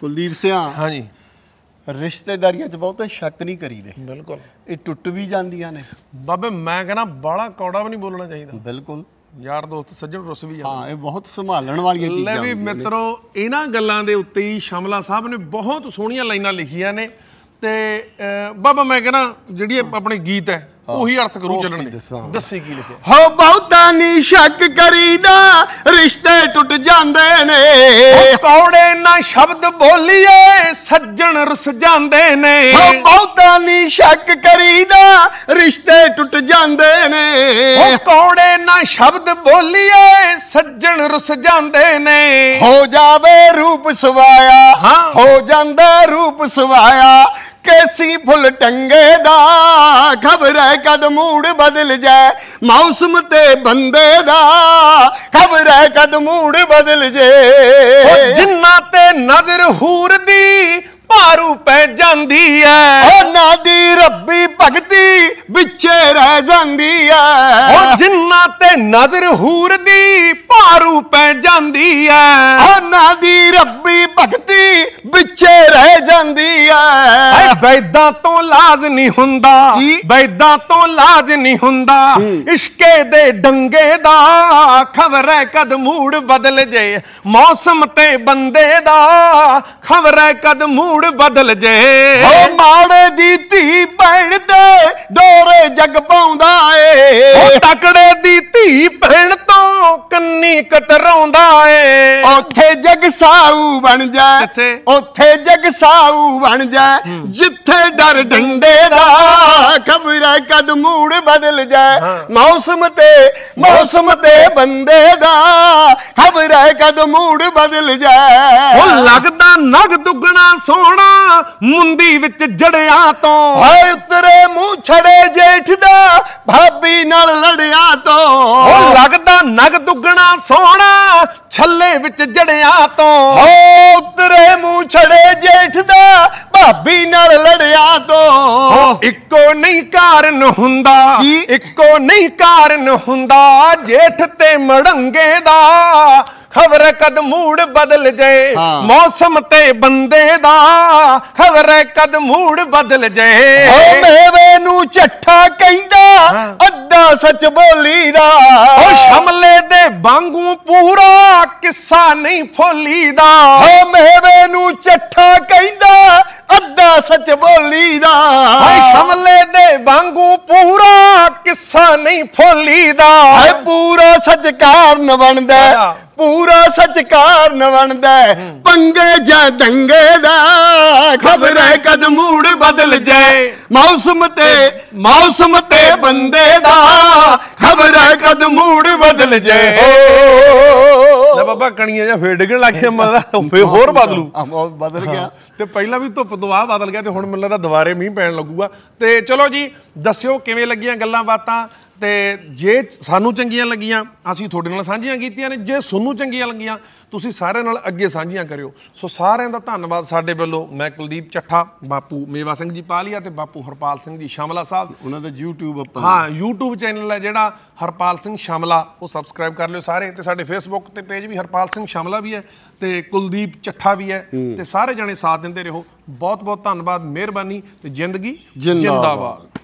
ਕੁਲਦੀਪ ਸਿਆ ਹਾਂਜੀ ਰਿਸ਼ਤੇਦਾਰੀਆਂ 'ਚ ਬਹੁਤਾ ਸ਼ੱਕ ਨਹੀਂ ਕਰੀਦੇ ਬਿਲਕੁਲ ਇਹ ਟੁੱਟ ਵੀ ਜਾਂਦੀਆਂ ਨੇ ਬਾਬੇ ਮੈਂ ਕਹਿੰਦਾ ਬਾਲਾ ਕੌੜਾ ਵੀ ਨਹੀਂ ਬੋਲਣਾ ਚਾਹੀਦਾ ਬਿਲਕੁਲ ਯਾਰ ਦੋਸਤ ਸੱਜਣ ਰੁੱਸ ਵੀ ਜਾਂਦਾ ਹਾਂ ਇਹ ਬਹੁਤ ਸੰਭਾਲਣ ਵਾਲੀਆਂ ਚੀਜ਼ਾਂ ਲੈ ਵੀ ਮਿੱਤਰੋ ਇਹਨਾਂ ਗੱਲਾਂ ਦੇ ਉੱਤੇ ਹੀ ਸ਼ਮਲਾ ਸਾਹਿਬ ਨੇ ਬਹੁਤ ਸੋਹਣੀਆਂ ਲਾਈਨਾਂ ਲਿਖੀਆਂ ਨੇ ਤੇ ਬਾਬਾ ਮੈਂ ਕਹਿੰਦਾ ਜਿਹੜੀ ਆਪਣੇ ਗੀਤ ਹੈ ਉਹੀ ਅਰਥ ਕਰੂ ਚੱਲਣ ਦੱਸੀ ਕੀ ਲਿਖਿਆ ਹੋ ਬਹੁਤਾ ਨਹੀਂ ਸ਼ੱਕ ਕਰੀਦਾ ਰਿਸ਼ਤੇ ਟੁੱਟ ਜਾਂਦੇ ਨੇ ਕੌਣ ਸ਼ਬਦ ਬੋਲੀਏ ਸੱਜਣ ਰੁੱਸ ਜਾਂਦੇ ਨੇ ਹੋ ਬਹੁਤਾ ਨਹੀਂ ਸ਼ੱਕ ਕਰੀਦਾ ਰਿਸ਼ਤੇ ਟੁੱਟ ਜਾਂਦੇ ਨੇ ਹੋ ਕੋੜੇ ਨਾ ਸ਼ਬਦ ਬੋਲੀਏ ਸੱਜਣ ਰੁੱਸ ਜਾਂਦੇ ਨੇ ਹੋ ਜਾਵੇ ਰੂਪ ਸਵਾਇਆ ਹੋ ਜਾਂਦਾ ਰੂਪ ਸਵਾਇਆ ਕੈਸੀ ਫੁੱਲ ਟੰਗੇ ਦਾ ਖਬਰੇ ਕਦ ਮੂੜ ਬਦਲ ਜਾਏ ਮੌਸਮ ਤੇ ਬੰਦੇ ਦਾ ਖਬਰੇ ਕਦ ਮੂੜ ਬਦਲ ਜੇ ਜਿੰਨਾ ਤੇ ਨਜ਼ਰ ਹੂਰ ਦੀ ਭਾਰੂ ਪੈ ਜਾਂਦੀ ਐ ਉਹ ਨਾਦੀ ਰੱਬੀ ਰਹਿ ਜਾਂਦੀ ਐ ਓ ਜਿੰਨਾ ਤੇ ਨਜ਼ਰ ਹੂਰ ਦੀ ਪਾਰੂ ਪੈ ਜਾਂਦੀ ਐ ਉਹਨਾਂ ਦੀ ਰੱਬੀ ਭਗਤੀ ਵਿੱਚੇ ਰਹਿ ਜਾਂਦੀ ਐ ਬੈਦਾਂ ਤੋਂ ਲਾਜ਼ ਨਹੀਂ ਹੁੰਦਾ ਬੈਦਾਂ ਤੋਂ ਲਾਜ਼ ਨਹੀਂ ਹੁੰਦਾ ਇਸ਼ਕੇ ਦੇ ਡੰਗੇ ਦਾ ਖਬਰ ਕਦ ਮੂੜ ਬਦਲ ਜੇ ਮੌਸਮ ਤੇ ਬੰਦੇ ਦਾ ਖਬਰ ਕਦ ਮੂੜ ਬਦਲ ਜੇ ਓ ਮਾੜੇ ਦੀ ਧੀ ਪੈ ਜਗ ਪਾਉਂਦਾ ਏ ਤਕੜੇ ਦੀ ਧੀ ਭੈ ਨਹੀਂ ਕਤਰਾਉਂਦਾ ਏ ਉੱਥੇ ਜਗਸਾਊ ਬਣ ਜਾ ਉੱਥੇ ਜਗਸਾਊ ਬਣ ਜਾ ਜਿੱਥੇ ਡਰ ਡੰਡੇ ਦਾ ਖਬਰਾ ਕਦ ਮੂੜ ਬਦਲ ਜਾ ਮੌਸਮ ਤੇ ਮੌਸਮ ਤੇ ਬੰਦੇ ਦਾ ਖਬਰਾ ਕਦ ਮੂੜ ਬਦਲ ਜਾ ਉਹ ਲੱਗਦਾ ਨਗ ਦੁੱਗਣਾ ਸੋਣਾ ਮੁੰਦੀ ਵਿੱਚ ਜੜਿਆਂ ਤੋਂ ਹਾਏ ਉਤਰੇ ਮੂੰਹ ਛੜੇ ਜੇਠ ਦਾ ਭਾਬੀ ਨਾਲ ਲੜਿਆ ਤੋਂ ਉਹ ਲੱਗਦਾ ਨਗ ਦੁੱਗਣਾ ਸੋਹਣਾ ਛੱਲੇ ਵਿੱਚ ਜੜਿਆਂ ਤੋਂ ਹੋ ਉਤਰੇ ਮੂੰਹ ਛੜੇ ਜੇਠ ਦਾ ਭਾਬੀ ਨਾਲ ਲੜਿਆ ਤੋਂ ਇੱਕੋ ਨਹੀਂ ਕਾਰਨ ਹੁੰਦਾ ਇੱਕੋ ਨਹੀਂ ਕਾਰਨ ਹੁੰਦਾ ਜੇਠ ਤੇ ਮੜੰਗੇ ਦਾ ਖਬਰ ਕਦ ਮੂੜ ਬਦਲ ਜਾਏ ਮੌਸਮ ਤੇ ਬੰਦੇ ਦਾ ਖਬਰ ਕਦ ਮੂੜ ਬਦਲ ਜਾਏ ਹੋ ਮੇਵੇ ਨੂੰ ਛੱਠਾ ਕਹਿੰਦਾ ਅੱਧਾ ਸੱਚ ਬੋਲੀ ਦਾ ਹੋ ਸ਼ਮਲੇ ਦੇ ਵਾਂਗੂ ਪੂਰਾ ਕਿੱਸਾ ਨਹੀਂ ਫੋਲੀ ਦਾ ਹੋ ਮੇਵੇ ਨੂੰ ਛੱਠਾ ਕਹਿੰਦਾ ਚ ਬੋਲੀ ਦਾ ਹਾਏ ਸ਼ਮਲੇ ਦੇ ਵਾਂਗੂ ਪੂਰਾ ਕਿੱਸਾ ਨਹੀਂ ਫੋਲੀਦਾ ਹਾਏ ਪੂਰਾ ਸਜਕਾਰ ਨ ਬਣਦਾ ਪੂਰਾ ਸਚਕਾਰ ਨ ਬਣਦਾ ਪੰਗੇ ਜਾਂ ਦੰਗੇ ਦਾ ਖਬਰ ਹੈ ਕਦ ਮੂੜ ਬਦਲ ਜਾਏ ਮੌਸਮ ਤੇ ਮੌਸਮ ਤੇ ਬੰਦੇ ਦਾ ਖਬਰ ਹੈ ਕਦ ਮੂੜ ਬਦਲ ਜਾਏ ਭੱਕਣੀਆਂ ਜਾਂ ਫੇਰ ਡਿੱਗਣ ਲੱਗ ਗਿਆ ਮਤਲਬ ਫੇਰ ਹੋਰ ਬਦਲੂ ਬਦਲ ਗਿਆ ਤੇ ਪਹਿਲਾਂ ਵੀ ਧੁੱਪ ਦਵਾ ਬਦਲ ਗਿਆ ਤੇ ਹੁਣ ਮੈਨੂੰ ਲੱਗਦਾ ਦੁਬਾਰੇ ਮੀਂਹ ਪੈਣ ਲੱਗੂਗਾ ਤੇ ਚਲੋ ਜੀ ਦੱਸਿਓ ਕਿਵੇਂ ਲੱਗੀਆਂ ਗੱਲਾਂ ਬਾਤਾਂ ਤੇ ਜੇ ਸਾਨੂੰ ਚੰਗੀਆਂ ਲੱਗੀਆਂ ਅਸੀਂ ਤੁਹਾਡੇ ਨਾਲ ਸਾਂਝੀਆਂ ਕੀਤੀਆਂ ਨੇ ਜੇ ਤੁਹਾਨੂੰ ਚੰਗੀਆਂ ਲੱਗੀਆਂ ਤੁਸੀਂ ਸਾਰਿਆਂ ਨਾਲ ਅੱਗੇ ਸਾਂਝੀਆਂ ਕਰਿਓ ਸੋ ਸਾਰਿਆਂ ਦਾ ਧੰਨਵਾਦ ਸਾਡੇ ਵੱਲੋਂ ਮੈਂ ਕੁਲਦੀਪ ਚੱਠਾ ਬਾਪੂ ਮੇਵਾ ਸਿੰਘ ਜੀ ਪਾਲੀਆ ਤੇ ਬਾਪੂ ਹਰਪਾਲ ਸਿੰਘ ਜੀ ਸ਼ਾਮਲਾ ਸਾਹਿਬ ਉਹਨਾਂ ਦਾ YouTube ਉੱਪਰ ਹਾਂ YouTube ਚੈਨਲ ਹੈ ਜਿਹੜਾ ਹਰਪਾਲ ਸਿੰਘ ਸ਼ਾਮਲਾ ਉਹ ਸਬਸਕ੍ਰਾਈਬ ਕਰ ਲਿਓ ਸਾਰੇ ਤੇ ਸਾਡੇ Facebook ਤੇ ਪੇਜ ਵੀ ਹਰਪਾਲ ਸਿੰਘ ਸ਼ਾਮਲਾ ਵੀ ਹੈ ਤੇ ਕੁਲਦੀਪ ਚੱਠਾ ਵੀ ਹੈ ਤੇ ਸਾਰੇ ਜਣੇ ਸਾਥ ਦਿੰਦੇ ਰਹੋ ਬਹੁਤ ਬਹੁਤ ਧੰਨਵਾਦ ਮਿਹਰਬਾਨੀ ਤੇ ਜ਼ਿੰਦਗੀ ਜਿੰਦਾਬਾਦ